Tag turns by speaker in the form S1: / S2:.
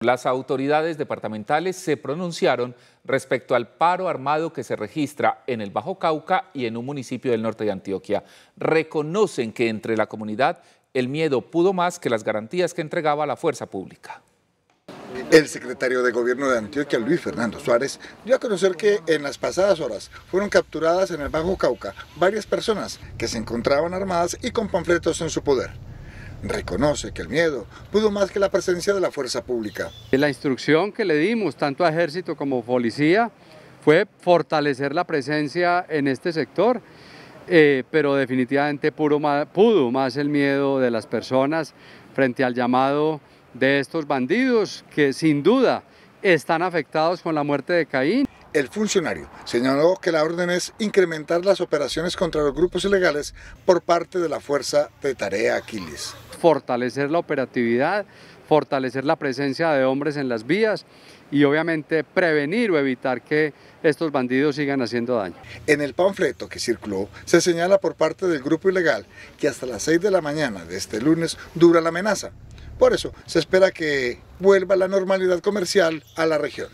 S1: Las autoridades departamentales se pronunciaron respecto al paro armado que se registra en el Bajo Cauca y en un municipio del norte de Antioquia. Reconocen que entre la comunidad el miedo pudo más que las garantías que entregaba la fuerza pública.
S2: El secretario de Gobierno de Antioquia, Luis Fernando Suárez, dio a conocer que en las pasadas horas fueron capturadas en el Bajo Cauca varias personas que se encontraban armadas y con panfletos en su poder reconoce que el miedo pudo más que la presencia de la fuerza pública.
S3: La instrucción que le dimos tanto a ejército como policía fue fortalecer la presencia en este sector, eh, pero definitivamente pudo más el miedo de las personas frente al llamado de estos bandidos que sin duda están afectados con la muerte de Caín. El funcionario
S2: señaló que la orden es incrementar las operaciones contra los grupos ilegales por parte de la Fuerza de Tarea Aquiles
S3: fortalecer la operatividad, fortalecer la presencia de hombres en las vías y obviamente prevenir o evitar que estos bandidos sigan haciendo daño. En el panfleto que circuló se señala por
S2: parte del grupo ilegal que hasta las 6 de la mañana de este lunes dura la amenaza. Por eso se espera que vuelva la normalidad comercial a la región.